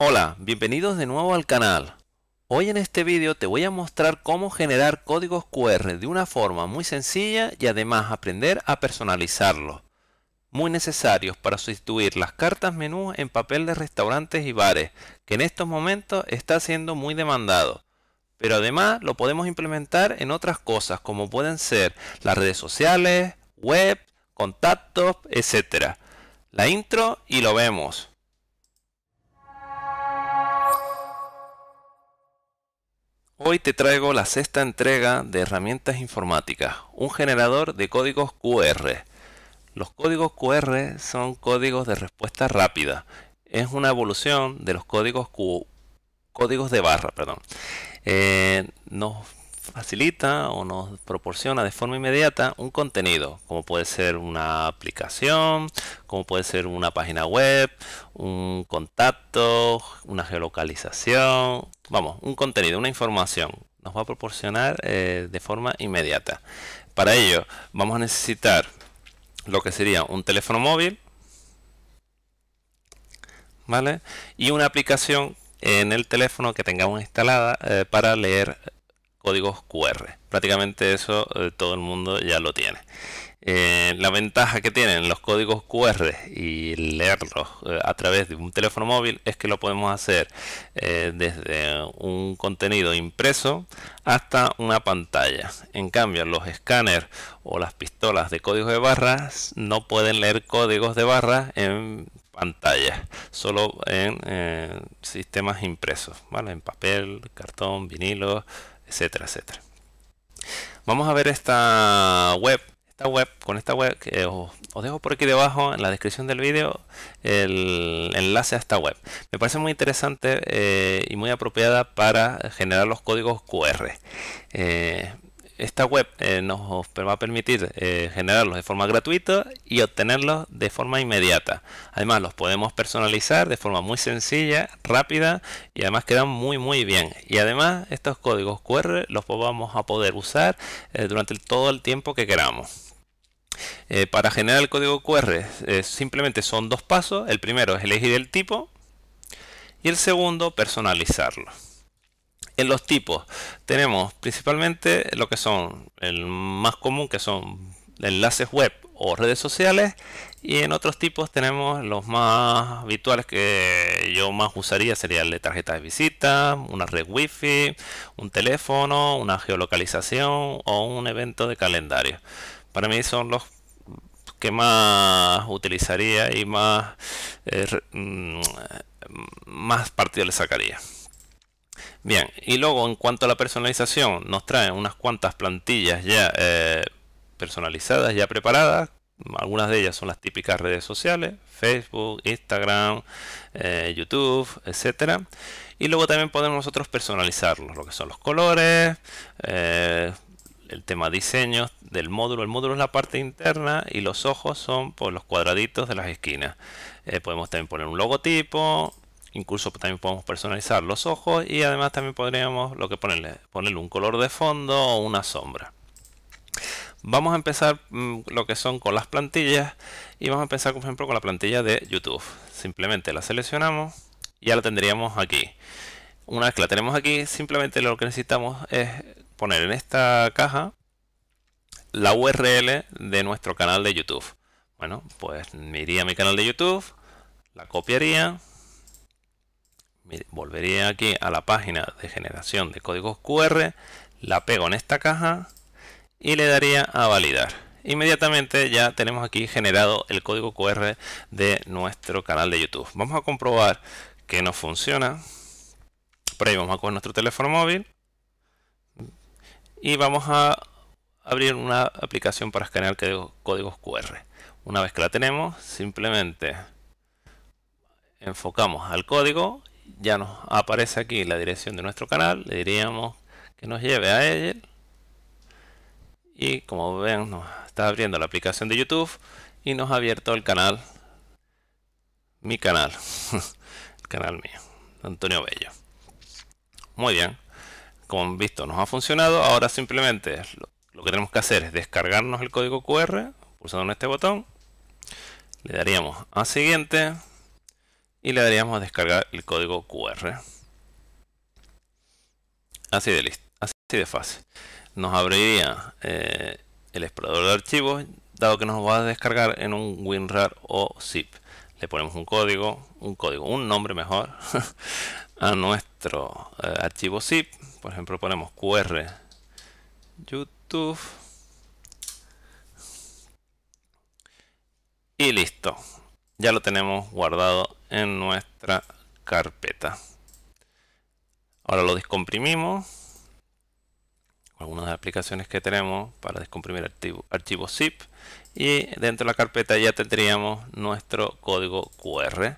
Hola, bienvenidos de nuevo al canal. Hoy en este vídeo te voy a mostrar cómo generar códigos QR de una forma muy sencilla y además aprender a personalizarlos, muy necesarios para sustituir las cartas menú en papel de restaurantes y bares, que en estos momentos está siendo muy demandado. Pero además lo podemos implementar en otras cosas como pueden ser las redes sociales, web, contactos, etc. La intro y lo vemos. Hoy te traigo la sexta entrega de herramientas informáticas, un generador de códigos QR. Los códigos QR son códigos de respuesta rápida. Es una evolución de los códigos códigos de barra, perdón. Eh, nos facilita o nos proporciona de forma inmediata un contenido, como puede ser una aplicación, como puede ser una página web, un contacto, una geolocalización, vamos, un contenido, una información, nos va a proporcionar eh, de forma inmediata. Para ello vamos a necesitar lo que sería un teléfono móvil, Y una aplicación en el teléfono que tengamos instalada eh, para leer códigos QR. Prácticamente eso eh, todo el mundo ya lo tiene. Eh, la ventaja que tienen los códigos QR y leerlos eh, a través de un teléfono móvil es que lo podemos hacer eh, desde un contenido impreso hasta una pantalla. En cambio, los escáneres o las pistolas de códigos de barras no pueden leer códigos de barras en pantalla, solo en sistemas impresos, En papel, cartón, vinilo, etcétera, etcétera. Vamos a ver esta web web, con esta web, que eh, os, dejo por aquí debajo en la descripción del vídeo el enlace a esta web. Me parece muy interesante eh, y muy apropiada para generar los códigos QR. Eh, esta web nos va a permitir generarlos de forma gratuita y obtenerlos de forma inmediata. Además, los podemos personalizar de forma muy sencilla, rápida y además quedan muy muy bien. Y además, estos códigos QR los vamos a poder usar durante todo el tiempo que queramos. Eh, para generar el código QR eh, simplemente son dos pasos. El primero es elegir el tipo y el segundo personalizarlo. En los tipos tenemos principalmente lo que son el más común que son enlaces web o redes sociales y en otros tipos tenemos los más habituales que yo más usaría sería el de tarjeta de visita, una red wifi, un teléfono, una geolocalización o un evento de calendario para mí son los que más utilizaría y más, eh, mm, más partido le sacaría. Bien, y luego en cuanto a la personalización, nos traen unas cuantas plantillas ya eh, personalizadas, ya preparadas. Algunas de ellas son las típicas redes sociales, Facebook, Instagram, eh, YouTube, etcétera. Y luego también podemos nosotros personalizarlos, lo que son los colores, el tema diseño del módulo. El módulo es la parte interna y los ojos son por los cuadraditos de las esquinas. Eh, podemos también poner un logotipo, incluso también podemos personalizar los ojos y además también podríamos lo que ponerle, ponerle un color de fondo o una sombra. Vamos a empezar mm, lo que son con las plantillas y vamos a empezar por ejemplo con la plantilla de YouTube. Simplemente la seleccionamos y ya la tendríamos aquí. Una vez que la tenemos aquí, simplemente lo que necesitamos es poner en esta caja la URL de nuestro canal de YouTube. Bueno, pues me iría mi canal de YouTube, la copiaría, volvería aquí a la página de generación de códigos QR, la pego en esta caja y le daría a validar. Inmediatamente ya tenemos aquí generado el código QR de nuestro canal de YouTube. Vamos a comprobar que nos funciona. Por ahí vamos a coger nuestro teléfono móvil y vamos a abrir una aplicación para escanear códigos QR. Una vez que la tenemos, simplemente enfocamos al código, ya nos aparece aquí la dirección de nuestro canal, le diríamos que nos lleve a él y como ven nos está abriendo la aplicación de YouTube y nos ha abierto el canal, mi canal, el canal mío, Antonio Bello. Muy bien como han visto nos ha funcionado, ahora simplemente lo que tenemos que hacer es descargarnos el código QR pulsando en este botón, le daríamos a siguiente y le daríamos a descargar el código QR. Así de listo, así de fácil. Nos abriría eh, el explorador de archivos, dado que nos va a descargar en un WinRAR o ZIP le ponemos un código, un código, un nombre mejor, a nuestro eh, archivo zip. Por ejemplo, ponemos QR YouTube. Y listo. Ya lo tenemos guardado en nuestra carpeta. Ahora lo descomprimimos algunas de las aplicaciones que tenemos para descomprimir archivo, archivos zip y dentro de la carpeta ya tendríamos nuestro código QR.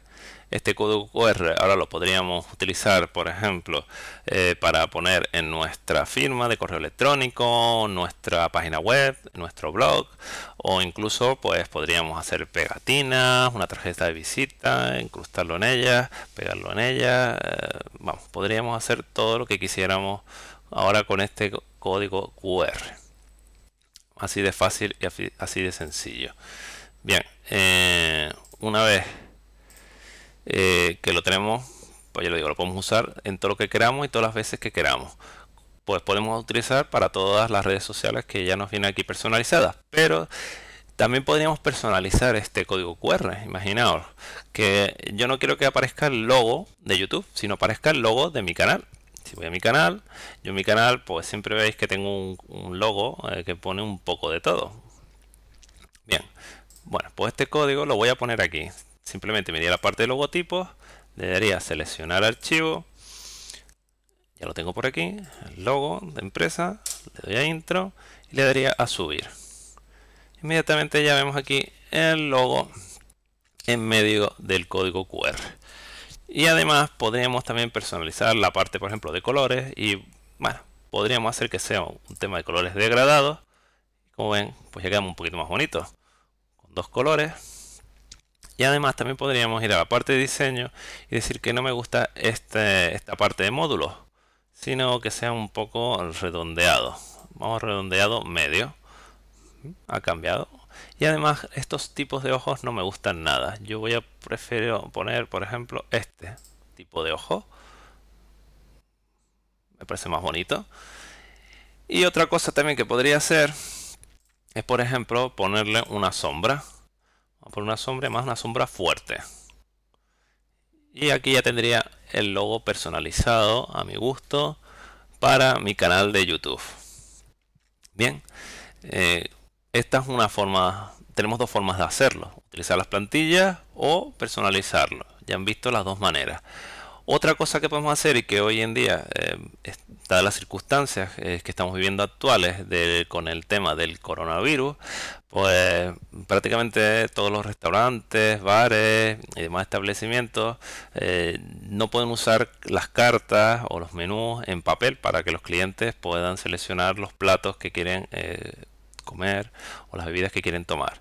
Este código QR ahora lo podríamos utilizar, por ejemplo, eh, para poner en nuestra firma de correo electrónico, nuestra página web, nuestro blog, o incluso pues podríamos hacer pegatinas, una tarjeta de visita, incrustarlo en ella, pegarlo en ella. Eh, vamos, podríamos hacer todo lo que quisiéramos ahora con este código QR. Así de fácil y así de sencillo. Bien, eh, una vez eh, que lo tenemos, pues yo lo digo, lo podemos usar en todo lo que queramos y todas las veces que queramos. Pues podemos utilizar para todas las redes sociales que ya nos vienen aquí personalizadas. Pero también podríamos personalizar este código QR. Imaginaos que yo no quiero que aparezca el logo de YouTube, sino aparezca el logo de mi canal. Si voy a mi canal, yo en mi canal pues siempre veis que tengo un, logo eh, que pone un poco de todo. Bien, bueno, pues este código lo voy a poner aquí. Simplemente me iría la parte de logotipos, le daría a seleccionar archivo, ya lo tengo por aquí, el logo de empresa, le doy a intro y le daría a subir. Inmediatamente ya vemos aquí el logo en medio del código QR. Y además podríamos también personalizar la parte, por ejemplo, de colores y, bueno, podríamos hacer que sea un tema de colores degradados. Como ven, pues ya quedamos un poquito más bonito, con dos colores. Y además también podríamos ir a la parte de diseño y decir que no me gusta este, esta parte de módulos, sino que sea un poco redondeado. Vamos redondeado medio. Ha cambiado, y además estos tipos de ojos no me gustan nada. Yo voy a prefiero poner, por ejemplo, este tipo de ojo. Me parece más bonito. Y otra cosa también que podría hacer es, por ejemplo, ponerle una sombra. por una sombra, más una sombra fuerte. Y aquí ya tendría el logo personalizado a mi gusto para mi canal de YouTube. Bien, eh, esta es una forma, tenemos dos formas de hacerlo, utilizar las plantillas o personalizarlo. Ya han visto las dos maneras. Otra cosa que podemos hacer y que hoy en día, dadas eh, las circunstancias eh, que estamos viviendo actuales con el tema del coronavirus, pues prácticamente todos los restaurantes, bares y demás establecimientos eh, no pueden usar las cartas o los menús en papel para que los clientes puedan seleccionar los platos que quieren comer o las bebidas que quieren tomar.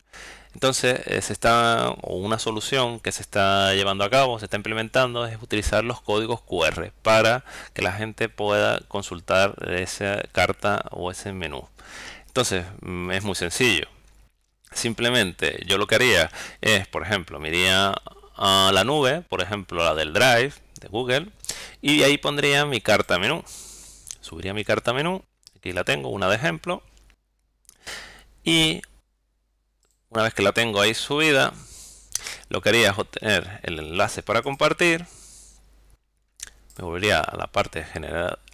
Entonces, eh, se está, una solución que se está llevando a cabo, se está implementando, es utilizar los códigos QR para que la gente pueda consultar esa carta o ese menú. Entonces, mm, es muy sencillo. Simplemente, yo lo que haría es, por ejemplo, me iría a la nube, por ejemplo, la del Drive de Google, y ahí pondría mi carta menú. Subiría mi carta menú, aquí la tengo, una de ejemplo, y una vez que la tengo ahí subida, lo que haría es obtener el enlace para compartir. Me volvería a la parte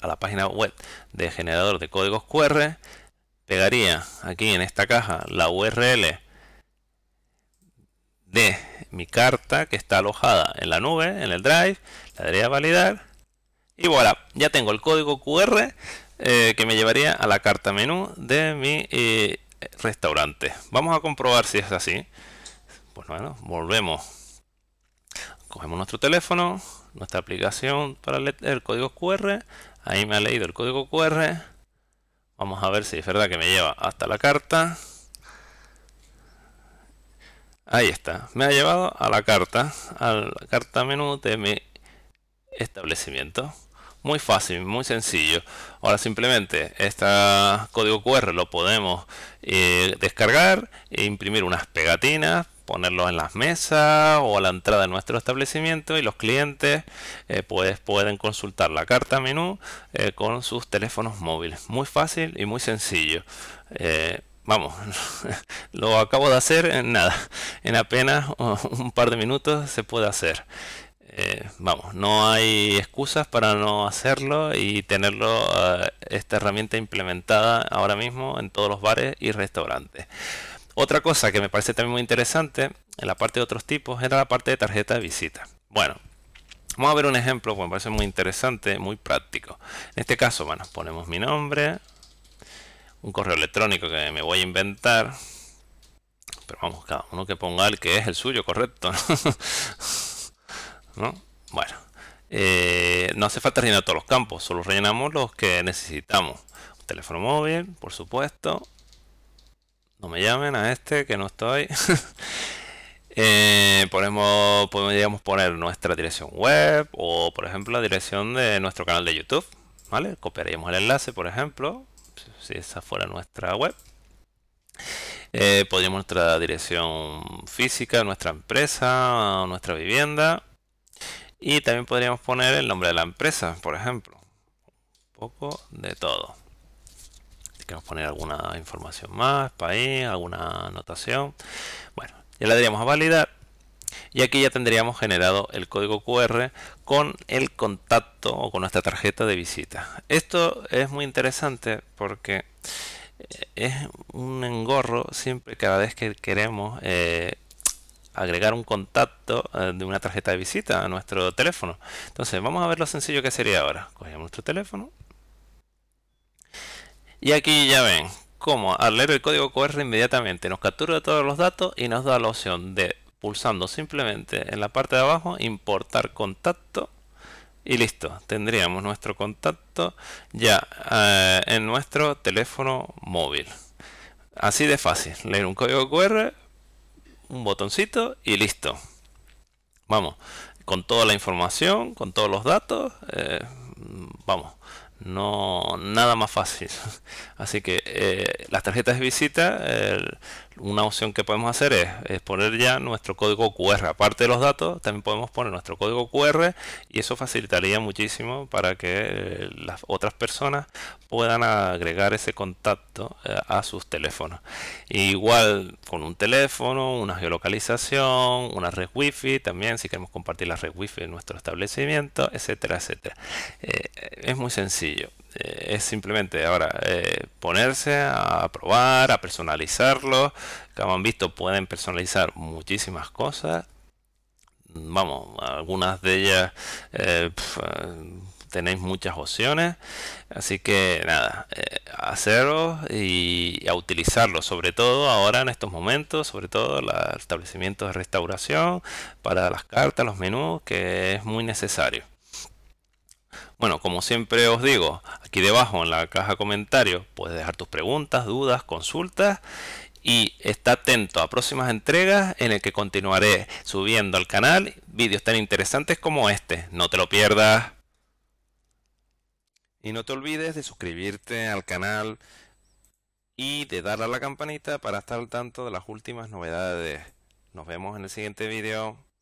a la página web de generador de códigos QR. Pegaría aquí en esta caja la URL de mi carta que está alojada en la nube, en el Drive. La daría a validar. Y voilà, ya tengo el código QR eh, que me llevaría a la carta menú de mi eh, restaurante. Vamos a comprobar si es así. Pues bueno, volvemos. Cogemos nuestro teléfono, nuestra aplicación para leer el código QR. Ahí me ha leído el código QR. Vamos a ver si es verdad que me lleva hasta la carta. Ahí está, me ha llevado a la carta, a la carta menú de mi establecimiento. Muy fácil, muy sencillo. Ahora simplemente este código QR lo podemos eh, descargar e imprimir unas pegatinas ponerlo en las mesas o a la entrada de nuestro establecimiento y los clientes eh, pues pueden consultar la carta menú eh, con sus teléfonos móviles. Muy fácil y muy sencillo. vamos, lo acabo de hacer en nada, en apenas un par de minutos se puede hacer. Eh, vamos, no hay excusas para no hacerlo y tenerlo eh, esta herramienta implementada ahora mismo en todos los bares y restaurantes. Otra cosa que me parece también muy interesante en la parte de otros tipos era la parte de tarjeta de visita. Bueno, vamos a ver un ejemplo que me parece muy interesante, muy práctico. En este caso, bueno, ponemos mi nombre, un correo electrónico que me voy a inventar, pero vamos, cada uno que ponga el que es el suyo, correcto. Bueno, eh, no hace falta rellenar todos los campos, solo rellenamos los que necesitamos. teléfono móvil, por supuesto. No me llamen a este que no estoy. eh, podemos, poner nuestra dirección web o, por ejemplo, la dirección de nuestro canal de YouTube. ¿Vale? Copiaríamos el enlace, por ejemplo, si esa fuera nuestra web. Eh, podríamos nuestra dirección física, nuestra empresa, nuestra vivienda y también podríamos poner el nombre de la empresa, por ejemplo. Un poco de todo. queremos poner alguna información más, país, alguna anotación. Bueno, ya la daríamos a validar. Y aquí ya tendríamos generado el código QR con el contacto o con nuestra tarjeta de visita. Esto es muy interesante porque eh, es un engorro siempre cada vez que queremos eh, agregar un contacto eh, de una tarjeta de visita a nuestro teléfono. Entonces, vamos a ver lo sencillo que sería ahora. Cogemos nuestro teléfono. Y aquí ya ven cómo al leer el código QR inmediatamente nos captura todos los datos y nos da la opción de pulsando simplemente en la parte de abajo importar contacto y listo, tendríamos nuestro contacto ya eh, en nuestro teléfono móvil. Así de fácil, leer un código QR, un botoncito y listo. Vamos, con toda la información, con todos los datos, eh, vamos, no nada más fácil. Así que eh, las tarjetas de visita, una opción que podemos hacer es, poner ya nuestro código QR. Aparte de los datos, también podemos poner nuestro código QR y eso facilitaría muchísimo para que eh, las otras personas puedan agregar ese contacto eh, a sus teléfonos. Igual con un teléfono, una geolocalización, una red wifi también, si queremos compartir la red wifi en nuestro establecimiento, etcétera, etcétera. Eh, es muy sencillo. Eh, es simplemente ahora eh, ponerse a probar, a personalizarlo. Como han visto, pueden personalizar muchísimas cosas. Vamos, algunas de ellas eh, tenéis muchas opciones. Así que nada, hacerlo y a utilizarlo, sobre todo ahora en estos momentos, sobre todo los establecimientos de restauración, para las cartas, los menús, que es muy necesario. Bueno, como siempre os digo, aquí debajo en la caja de comentarios puedes dejar tus preguntas, dudas, consultas y está atento a próximas entregas en el que continuaré subiendo al canal vídeos tan interesantes como este. No te lo pierdas. Y no te olvides de suscribirte al canal y de darle a la campanita para estar al tanto de las últimas novedades. Nos vemos en el siguiente vídeo.